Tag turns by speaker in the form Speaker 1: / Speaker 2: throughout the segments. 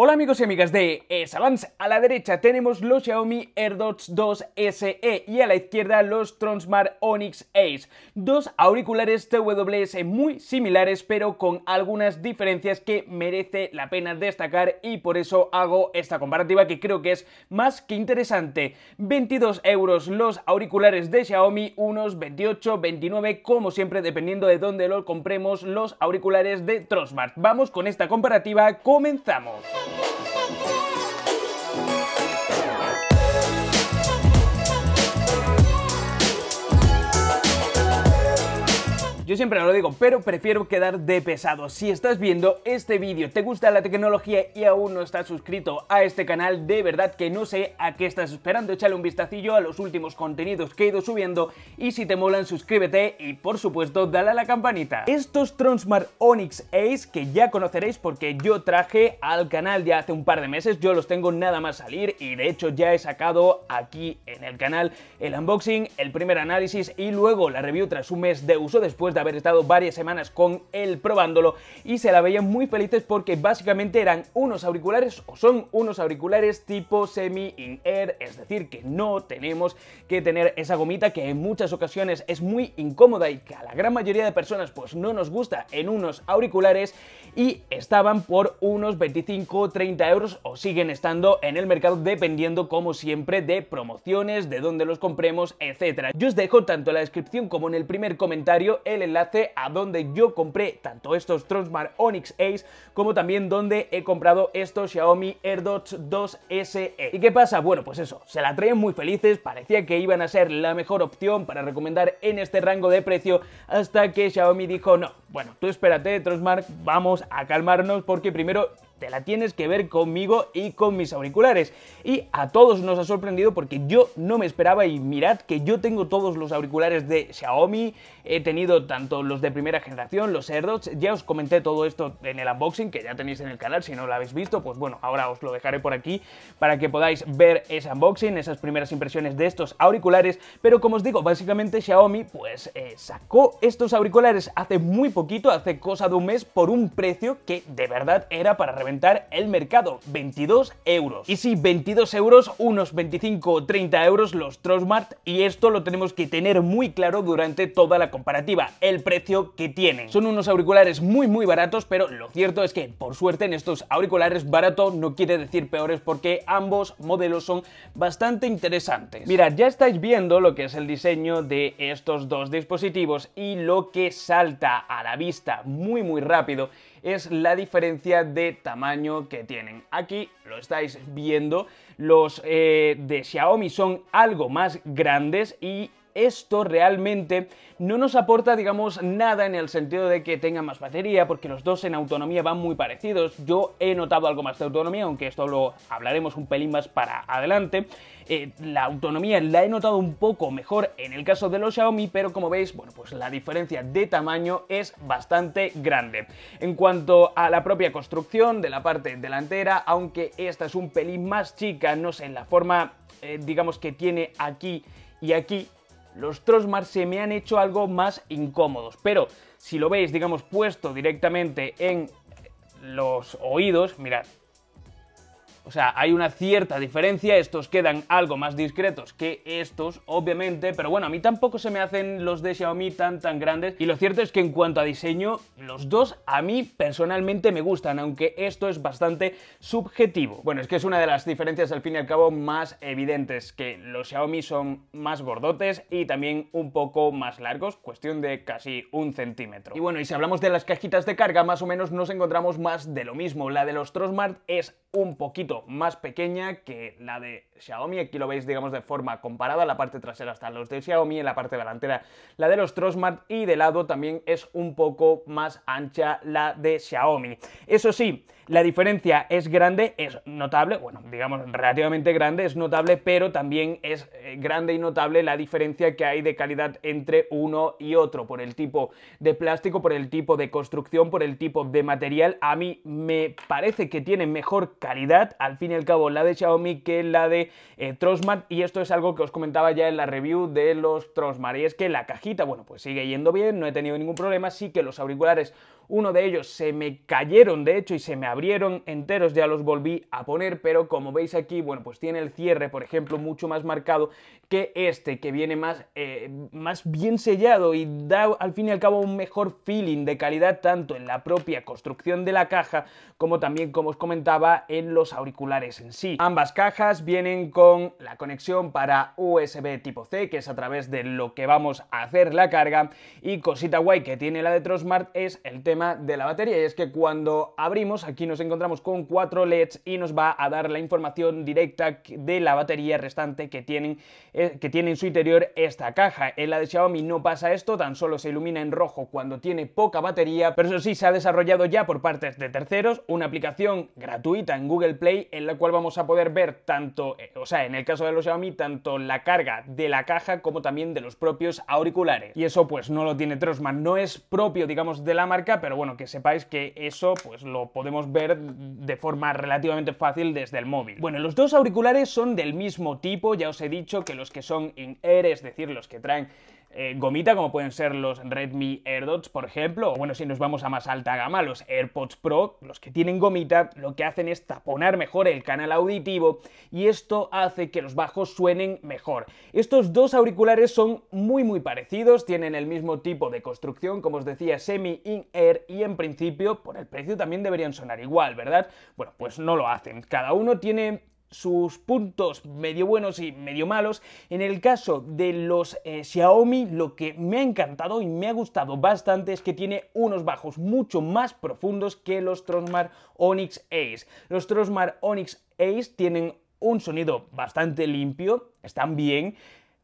Speaker 1: Hola amigos y amigas de s a la derecha tenemos los Xiaomi AirDots 2 SE y a la izquierda los Tronsmart Onyx Ace, dos auriculares TWS muy similares pero con algunas diferencias que merece la pena destacar y por eso hago esta comparativa que creo que es más que interesante. 22 euros los auriculares de Xiaomi, unos 28, 29 como siempre dependiendo de dónde lo compremos los auriculares de Tronsmart. Vamos con esta comparativa, comenzamos. Thank you. Yo siempre lo digo, pero prefiero quedar de pesado. Si estás viendo este vídeo, te gusta la tecnología y aún no estás suscrito a este canal, de verdad que no sé a qué estás esperando. Échale un vistacillo a los últimos contenidos que he ido subiendo y si te molan, suscríbete y por supuesto, dale a la campanita. Estos Tronsmart Onyx Ace que ya conoceréis porque yo traje al canal ya hace un par de meses, yo los tengo nada más salir y de hecho ya he sacado aquí en el canal el unboxing, el primer análisis y luego la review tras un mes de uso después de haber estado varias semanas con él probándolo y se la veían muy felices porque básicamente eran unos auriculares o son unos auriculares tipo semi-in-air, es decir, que no tenemos que tener esa gomita que en muchas ocasiones es muy incómoda y que a la gran mayoría de personas pues no nos gusta en unos auriculares y estaban por unos 25-30 euros o siguen estando en el mercado dependiendo como siempre de promociones, de dónde los compremos, etcétera. Yo os dejo tanto en la descripción como en el primer comentario el enlace a donde yo compré tanto estos Tronsmart Onyx Ace como también donde he comprado estos Xiaomi AirDots 2 SE. ¿Y qué pasa? Bueno, pues eso, se la traen muy felices, parecía que iban a ser la mejor opción para recomendar en este rango de precio hasta que Xiaomi dijo no, bueno, tú espérate Tronsmart, vamos a calmarnos porque primero te la tienes que ver conmigo y con mis auriculares. Y a todos nos ha sorprendido porque yo no me esperaba y mirad que yo tengo todos los auriculares de Xiaomi, he tenido tanto los de primera generación, los AirDots, ya os comenté todo esto en el unboxing que ya tenéis en el canal, si no lo habéis visto, pues bueno, ahora os lo dejaré por aquí para que podáis ver ese unboxing, esas primeras impresiones de estos auriculares, pero como os digo, básicamente Xiaomi pues eh, sacó estos auriculares hace muy poquito, hace cosa de un mes, por un precio que de verdad era para reventar el mercado, 22 euros. Y si 22 euros, unos 25 o 30 euros los Trustmart y esto lo tenemos que tener muy claro durante toda la comparativa, el precio que tienen Son unos auriculares muy muy baratos, pero lo cierto es que por suerte en estos auriculares barato no quiere decir peores porque ambos modelos son bastante interesantes. mira ya estáis viendo lo que es el diseño de estos dos dispositivos y lo que salta a la vista muy muy rápido es la diferencia de tamaño que tienen. Aquí lo estáis viendo, los eh, de Xiaomi son algo más grandes y esto realmente no nos aporta, digamos, nada en el sentido de que tenga más batería, porque los dos en autonomía van muy parecidos. Yo he notado algo más de autonomía, aunque esto lo hablaremos un pelín más para adelante. Eh, la autonomía la he notado un poco mejor en el caso de los Xiaomi, pero como veis, bueno, pues la diferencia de tamaño es bastante grande. En cuanto a la propia construcción de la parte delantera, aunque esta es un pelín más chica, no sé, en la forma, eh, digamos, que tiene aquí y aquí los Trosmar se me han hecho algo más incómodos. Pero si lo veis, digamos, puesto directamente en los oídos, mirad, o sea, hay una cierta diferencia, estos quedan algo más discretos que estos, obviamente, pero bueno, a mí tampoco se me hacen los de Xiaomi tan tan grandes. Y lo cierto es que en cuanto a diseño, los dos a mí personalmente me gustan, aunque esto es bastante subjetivo. Bueno, es que es una de las diferencias al fin y al cabo más evidentes, que los Xiaomi son más gordotes y también un poco más largos, cuestión de casi un centímetro. Y bueno, y si hablamos de las cajitas de carga, más o menos nos encontramos más de lo mismo. La de los Trosmart es un poquito más pequeña que la de Xiaomi, aquí lo veis digamos de forma comparada, la parte trasera están los de Xiaomi, en la parte delantera la de los Trosmart y de lado también es un poco más ancha la de Xiaomi. Eso sí, la diferencia es grande, es notable, bueno, digamos relativamente grande, es notable, pero también es eh, grande y notable la diferencia que hay de calidad entre uno y otro, por el tipo de plástico, por el tipo de construcción, por el tipo de material. A mí me parece que tiene mejor calidad, al fin y al cabo, la de Xiaomi que la de eh, y esto es algo que os comentaba ya en la review de los Trosmar y es que la cajita, bueno, pues sigue yendo bien, no he tenido ningún problema, sí que los auriculares uno de ellos se me cayeron, de hecho, y se me abrieron enteros, ya los volví a poner, pero como veis aquí, bueno, pues tiene el cierre, por ejemplo, mucho más marcado que este, que viene más, eh, más bien sellado y da al fin y al cabo un mejor feeling de calidad tanto en la propia construcción de la caja como también, como os comentaba, en los auriculares en sí. Ambas cajas vienen con la conexión para USB tipo C, que es a través de lo que vamos a hacer la carga, y cosita guay que tiene la de Trosmart es el tema de la batería y es que cuando abrimos aquí nos encontramos con cuatro LEDs y nos va a dar la información directa de la batería restante que, tienen, eh, que tiene en su interior esta caja. En la de Xiaomi no pasa esto, tan solo se ilumina en rojo cuando tiene poca batería, pero eso sí se ha desarrollado ya por partes de terceros una aplicación gratuita en Google Play en la cual vamos a poder ver tanto, eh, o sea, en el caso de los Xiaomi, tanto la carga de la caja como también de los propios auriculares. Y eso pues no lo tiene Trosman, no es propio digamos de la marca, pero pero bueno, que sepáis que eso pues lo podemos ver de forma relativamente fácil desde el móvil. Bueno, los dos auriculares son del mismo tipo, ya os he dicho que los que son in air e e, es decir, los que traen eh, gomita, como pueden ser los Redmi AirDots, por ejemplo, o bueno, si nos vamos a más alta gama, los AirPods Pro, los que tienen gomita, lo que hacen es taponar mejor el canal auditivo y esto hace que los bajos suenen mejor. Estos dos auriculares son muy muy parecidos, tienen el mismo tipo de construcción, como os decía, semi-in-air y en principio, por el precio también deberían sonar igual, ¿verdad? Bueno, pues no lo hacen. Cada uno tiene sus puntos medio buenos y medio malos. En el caso de los eh, Xiaomi, lo que me ha encantado y me ha gustado bastante es que tiene unos bajos mucho más profundos que los Trosmar Onyx Ace. Los Trosmar Onyx Ace tienen un sonido bastante limpio, están bien,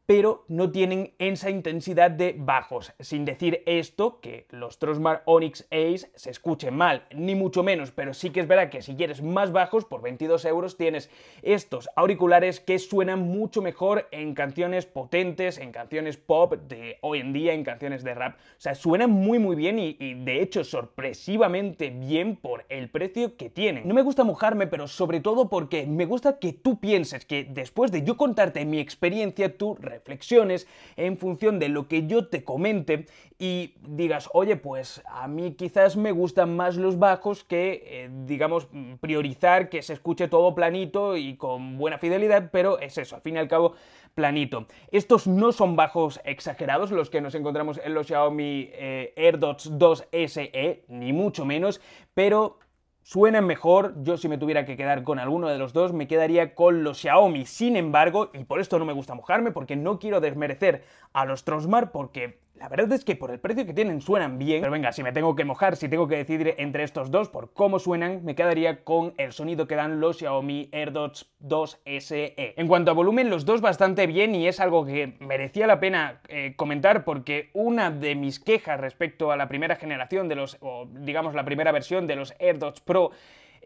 Speaker 1: pero no tienen esa intensidad de bajos, sin decir esto que los Trosmar Onyx Ace se escuchen mal, ni mucho menos, pero sí que es verdad que si quieres más bajos, por 22 euros tienes estos auriculares que suenan mucho mejor en canciones potentes, en canciones pop de hoy en día, en canciones de rap, o sea, suenan muy muy bien y, y de hecho sorpresivamente bien por el precio que tienen. No me gusta mojarme, pero sobre todo porque me gusta que tú pienses que después de yo contarte mi experiencia, tú reflexiones en función de lo que yo te comente y digas, oye, pues a mí quizás me gustan más los bajos que, eh, digamos, priorizar que se escuche todo planito y con buena fidelidad, pero es eso, al fin y al cabo, planito. Estos no son bajos exagerados los que nos encontramos en los Xiaomi eh, AirDots 2 SE, ni mucho menos, pero suenan mejor. Yo si me tuviera que quedar con alguno de los dos, me quedaría con los Xiaomi. Sin embargo, y por esto no me gusta mojarme, porque no quiero desmerecer a los Tronsmart, porque la verdad es que por el precio que tienen suenan bien, pero venga, si me tengo que mojar, si tengo que decidir entre estos dos por cómo suenan, me quedaría con el sonido que dan los Xiaomi AirDots 2 SE. En cuanto a volumen, los dos bastante bien y es algo que merecía la pena eh, comentar porque una de mis quejas respecto a la primera generación de los, o digamos la primera versión de los AirDots Pro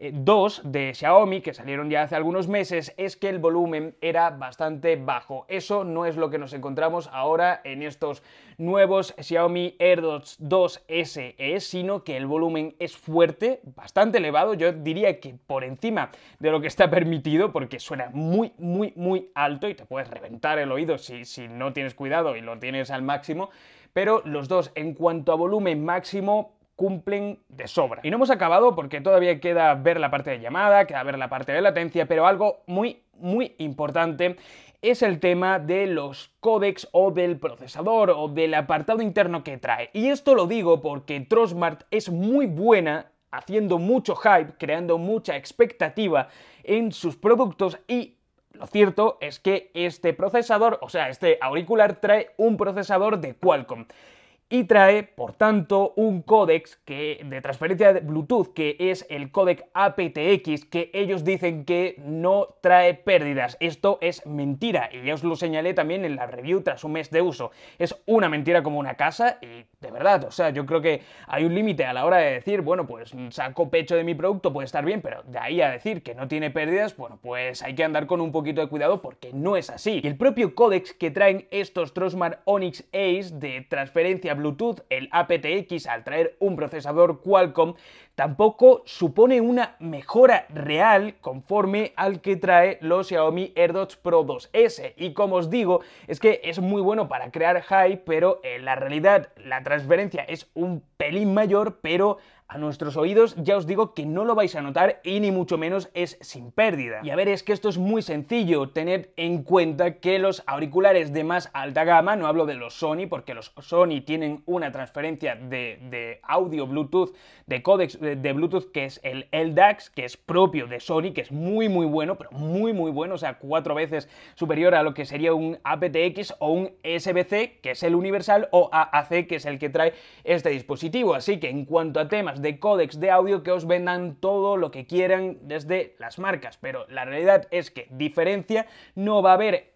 Speaker 1: 2 eh, de Xiaomi, que salieron ya hace algunos meses, es que el volumen era bastante bajo. Eso no es lo que nos encontramos ahora en estos nuevos Xiaomi AirDots 2 SE, sino que el volumen es fuerte, bastante elevado, yo diría que por encima de lo que está permitido, porque suena muy, muy, muy alto y te puedes reventar el oído si, si no tienes cuidado y lo tienes al máximo, pero los dos en cuanto a volumen máximo cumplen de sobra. Y no hemos acabado porque todavía queda ver la parte de llamada, queda ver la parte de latencia, pero algo muy, muy importante es el tema de los codecs o del procesador o del apartado interno que trae. Y esto lo digo porque Trosmart es muy buena haciendo mucho hype, creando mucha expectativa en sus productos y lo cierto es que este procesador, o sea, este auricular trae un procesador de Qualcomm y trae, por tanto, un códex que, de transferencia de Bluetooth, que es el códec aptX, que ellos dicen que no trae pérdidas. Esto es mentira, y ya os lo señalé también en la review tras un mes de uso. Es una mentira como una casa, y de verdad, o sea, yo creo que hay un límite a la hora de decir, bueno, pues saco pecho de mi producto, puede estar bien, pero de ahí a decir que no tiene pérdidas, bueno, pues hay que andar con un poquito de cuidado porque no es así. el propio códex que traen estos Trosmar Onyx Ace de transferencia Bluetooth, el aptX, al traer un procesador Qualcomm, tampoco supone una mejora real conforme al que trae los Xiaomi AirDots Pro 2S. Y como os digo, es que es muy bueno para crear hype, pero en eh, la realidad la transferencia es un pelín mayor, pero a nuestros oídos ya os digo que no lo vais a notar y ni mucho menos es sin pérdida. Y a ver, es que esto es muy sencillo, tener en cuenta que los auriculares de más alta gama, no hablo de los Sony porque los Sony tienen una transferencia de, audio Bluetooth de códex de, Bluetooth que es el LDAX, que es propio de Sony, que es muy muy bueno, pero muy muy bueno, o sea, cuatro veces superior a lo que sería un aptX o un SBC, que es el universal, o AAC, que es el que trae este dispositivo. Así que en cuanto a temas de códex de audio, que os vendan todo lo que quieran desde las marcas, pero la realidad es que diferencia no va a haber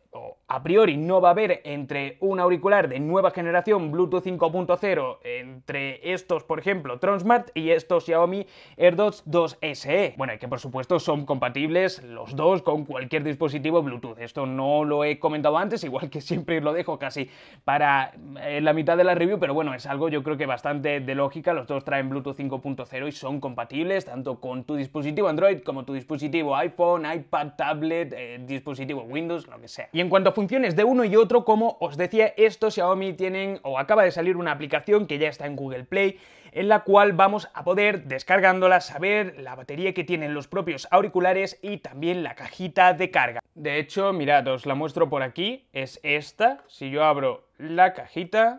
Speaker 1: a priori no va a haber entre un auricular de nueva generación Bluetooth 5.0 entre estos, por ejemplo, Tronsmart y estos Xiaomi AirDots 2 SE. Bueno, y que por supuesto son compatibles los dos con cualquier dispositivo Bluetooth. Esto no lo he comentado antes, igual que siempre lo dejo casi para eh, la mitad de la review, pero bueno, es algo yo creo que bastante de lógica. Los dos traen Bluetooth 5.0 y son compatibles tanto con tu dispositivo Android como tu dispositivo iPhone, iPad, tablet, eh, dispositivo Windows, lo que sea. En cuanto a funciones de uno y otro, como os decía, estos Xiaomi tienen o acaba de salir una aplicación que ya está en Google Play, en la cual vamos a poder, descargándola, saber la batería que tienen los propios auriculares y también la cajita de carga. De hecho, mirad, os la muestro por aquí, es esta. Si yo abro la cajita,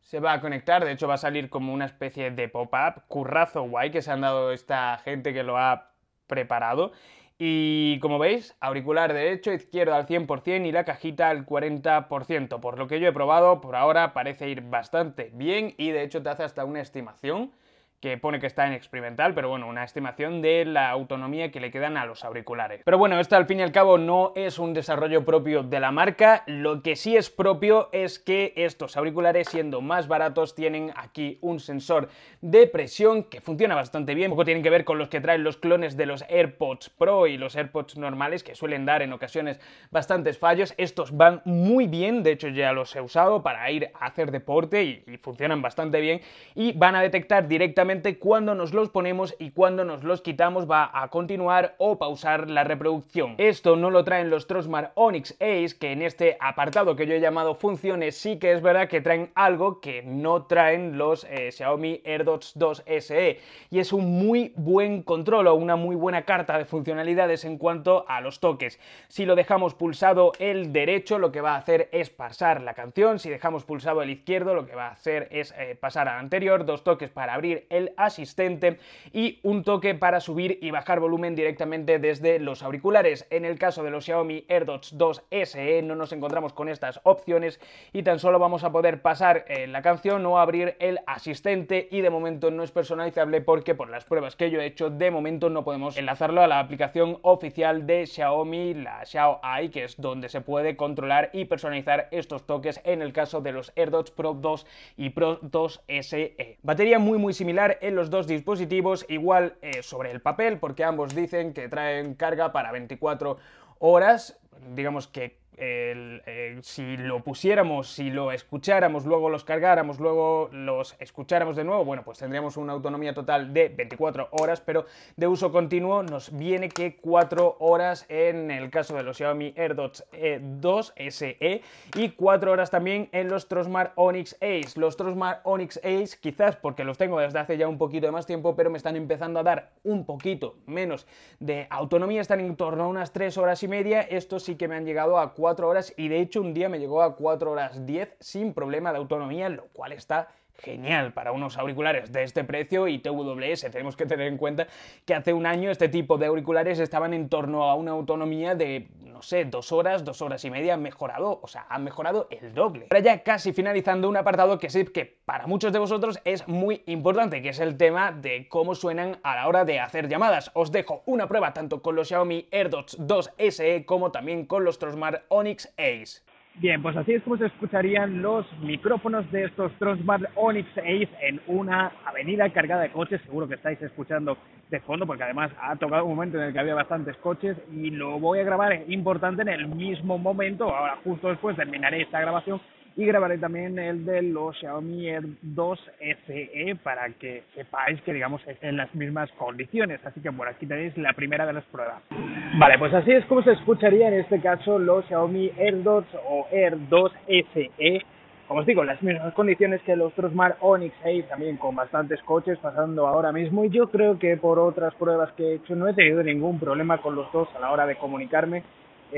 Speaker 1: se va a conectar, de hecho va a salir como una especie de pop-up, currazo guay que se han dado esta gente que lo ha preparado y como veis, auricular derecho, izquierdo al 100% y la cajita al 40%. Por lo que yo he probado, por ahora parece ir bastante bien y de hecho te hace hasta una estimación que pone que está en experimental, pero bueno, una estimación de la autonomía que le quedan a los auriculares. Pero bueno, esto al fin y al cabo no es un desarrollo propio de la marca, lo que sí es propio es que estos auriculares, siendo más baratos, tienen aquí un sensor de presión que funciona bastante bien, poco tienen que ver con los que traen los clones de los AirPods Pro y los AirPods normales, que suelen dar en ocasiones bastantes fallos, estos van muy bien, de hecho ya los he usado para ir a hacer deporte y, y funcionan bastante bien, y van a detectar directamente cuando nos los ponemos y cuando nos los quitamos va a continuar o pausar la reproducción. Esto no lo traen los Trosmar Onyx Ace, que en este apartado que yo he llamado funciones sí que es verdad que traen algo que no traen los eh, Xiaomi AirDots 2 SE y es un muy buen control o una muy buena carta de funcionalidades en cuanto a los toques. Si lo dejamos pulsado el derecho lo que va a hacer es pasar la canción, si dejamos pulsado el izquierdo lo que va a hacer es eh, pasar al anterior, dos toques para abrir el asistente y un toque para subir y bajar volumen directamente desde los auriculares. En el caso de los Xiaomi AirDots 2 SE no nos encontramos con estas opciones y tan solo vamos a poder pasar eh, la canción o abrir el asistente y de momento no es personalizable porque por las pruebas que yo he hecho de momento no podemos enlazarlo a la aplicación oficial de Xiaomi, la Xiao AI, que es donde se puede controlar y personalizar estos toques en el caso de los AirDots Pro 2 y Pro 2 SE. Batería muy muy similar en los dos dispositivos, igual eh, sobre el papel, porque ambos dicen que traen carga para 24 horas, digamos que eh, si lo pusiéramos, si lo escucháramos, luego los cargáramos, luego los escucháramos de nuevo, bueno, pues tendríamos una autonomía total de 24 horas, pero de uso continuo nos viene que 4 horas en el caso de los Xiaomi AirDots 2 eh, SE y 4 horas también en los Trosmar Onyx Ace. Los Trosmar Onyx Ace, quizás porque los tengo desde hace ya un poquito de más tiempo, pero me están empezando a dar un poquito menos de autonomía, están en torno a unas 3 horas y media, estos sí que me han llegado a 4 4 horas y de hecho un día me llegó a 4 horas 10 sin problema de autonomía, lo cual está genial para unos auriculares de este precio y TWS. Tenemos que tener en cuenta que hace un año este tipo de auriculares estaban en torno a una autonomía de, no sé, dos horas, dos horas y media. Han mejorado, o sea, han mejorado el doble. Ahora ya casi finalizando un apartado que sí que para muchos de vosotros es muy importante, que es el tema de cómo suenan a la hora de hacer llamadas. Os dejo una prueba tanto con los Xiaomi AirDots 2 SE como también con los Trosmar Onyx Ace.
Speaker 2: Bien, pues así es como se escucharían los micrófonos de estos Transmart Onyx Ace en una avenida cargada de coches. Seguro que estáis escuchando de fondo, porque además ha tocado un momento en el que había bastantes coches y lo voy a grabar, importante, en el mismo momento. Ahora, justo después terminaré esta grabación y grabaré también el de los Xiaomi Air 2 SE para que sepáis que digamos en las mismas condiciones. Así que bueno, aquí tenéis la primera de las pruebas. Vale, pues así es como se escucharía en este caso los Xiaomi Air 2 o Air 2 SE. Como os digo, las mismas condiciones que los mar Onyx 6, también con bastantes coches pasando ahora mismo. Y yo creo que por otras pruebas que he hecho no he tenido ningún problema con los dos a la hora de comunicarme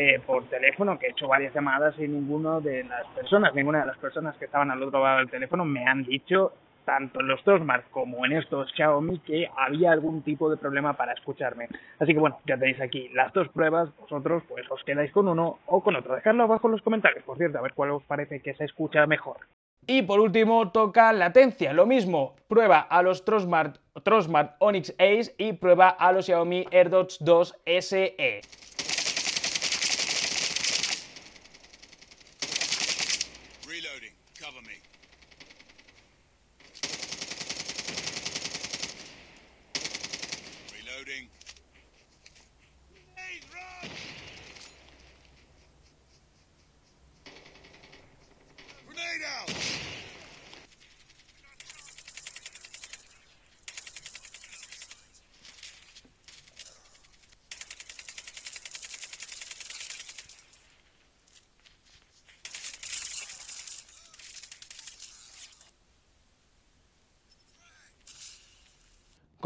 Speaker 2: eh, por teléfono, que he hecho varias llamadas y ninguna de las personas, ninguna de las personas que estaban al otro lado del teléfono me han dicho, tanto en los Trosmart como en estos Xiaomi, que había algún tipo de problema para escucharme. Así que bueno, ya tenéis aquí las dos pruebas, vosotros pues os quedáis con uno o con otro. Dejadlo abajo en los comentarios,
Speaker 1: por cierto, a ver cuál os parece que se escucha mejor. Y por último toca latencia, lo mismo, prueba a los Trosmart, Trosmart Onyx Ace y prueba a los Xiaomi AirDots 2 SE.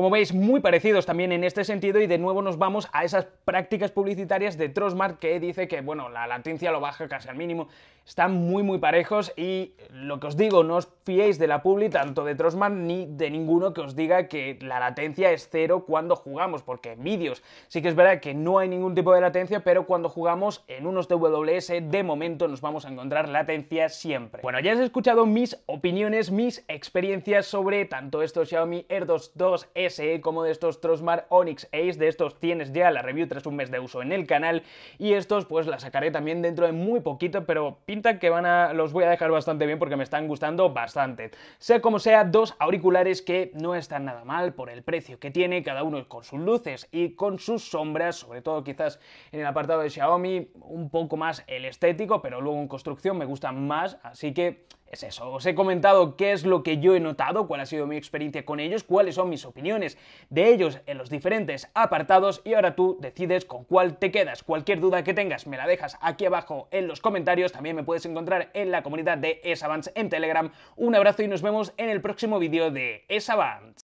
Speaker 1: Como veis, muy parecidos también en este sentido y de nuevo nos vamos a esas prácticas publicitarias de Trustmark que dice que, bueno, la latencia lo baja casi al mínimo. Están muy, muy parejos y lo que os digo, no os fiéis de la publi tanto de Trustmark ni de ninguno que os diga que la latencia es cero cuando jugamos, porque en vídeos sí que es verdad que no hay ningún tipo de latencia, pero cuando jugamos en unos TWS de momento nos vamos a encontrar latencia siempre. Bueno, ya has escuchado mis opiniones, mis experiencias sobre tanto esto Xiaomi Air 2 2S SE como de estos Trosmar Onyx Ace, de estos tienes ya la review tras un mes de uso en el canal y estos pues la sacaré también dentro de muy poquito, pero pinta que van a los voy a dejar bastante bien porque me están gustando bastante. Sea como sea, dos auriculares que no están nada mal por el precio que tiene, cada uno con sus luces y con sus sombras, sobre todo quizás en el apartado de Xiaomi, un poco más el estético, pero luego en construcción me gustan más, así que es eso. Os he comentado qué es lo que yo he notado, cuál ha sido mi experiencia con ellos, cuáles son mis opiniones de ellos en los diferentes apartados y ahora tú decides con cuál te quedas. Cualquier duda que tengas me la dejas aquí abajo en los comentarios. También me puedes encontrar en la comunidad de Esavance en Telegram. Un abrazo y nos vemos en el próximo vídeo de Esavance.